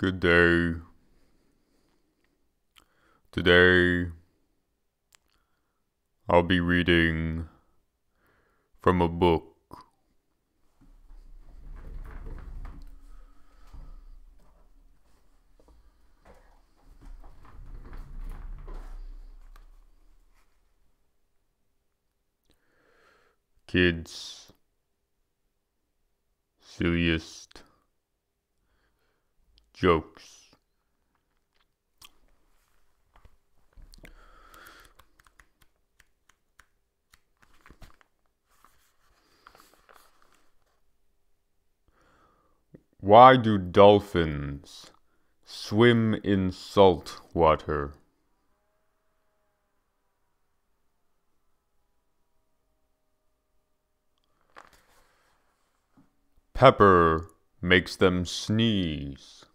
Good day. Today, I'll be reading from a book. Kids, silliest jokes. Why do dolphins swim in salt water? Pepper makes them sneeze.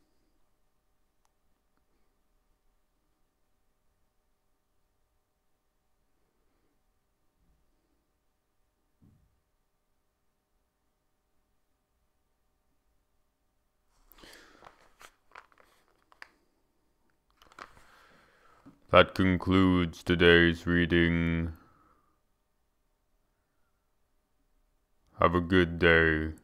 That concludes today's reading. Have a good day.